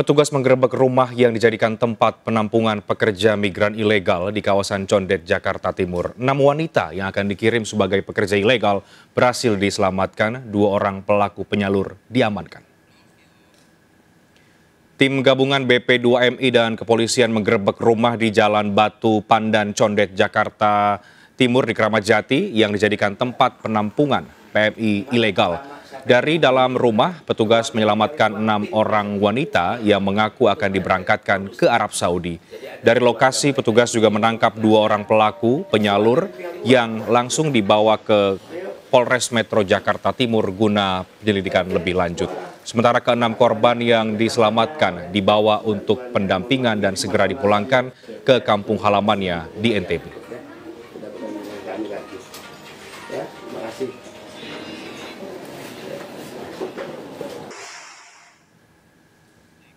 Petugas menggerebek rumah yang dijadikan tempat penampungan pekerja migran ilegal di kawasan Condet, Jakarta Timur. Enam wanita yang akan dikirim sebagai pekerja ilegal berhasil diselamatkan, dua orang pelaku penyalur diamankan. Tim gabungan BP2MI dan kepolisian menggerebek rumah di Jalan Batu Pandan, Condet, Jakarta Timur di Keramat Jati yang dijadikan tempat penampungan PMI ilegal. Dari dalam rumah, petugas menyelamatkan enam orang wanita yang mengaku akan diberangkatkan ke Arab Saudi. Dari lokasi, petugas juga menangkap dua orang pelaku penyalur yang langsung dibawa ke Polres Metro Jakarta Timur guna penyelidikan lebih lanjut. Sementara keenam korban yang diselamatkan dibawa untuk pendampingan dan segera dipulangkan ke kampung halamannya di NTB.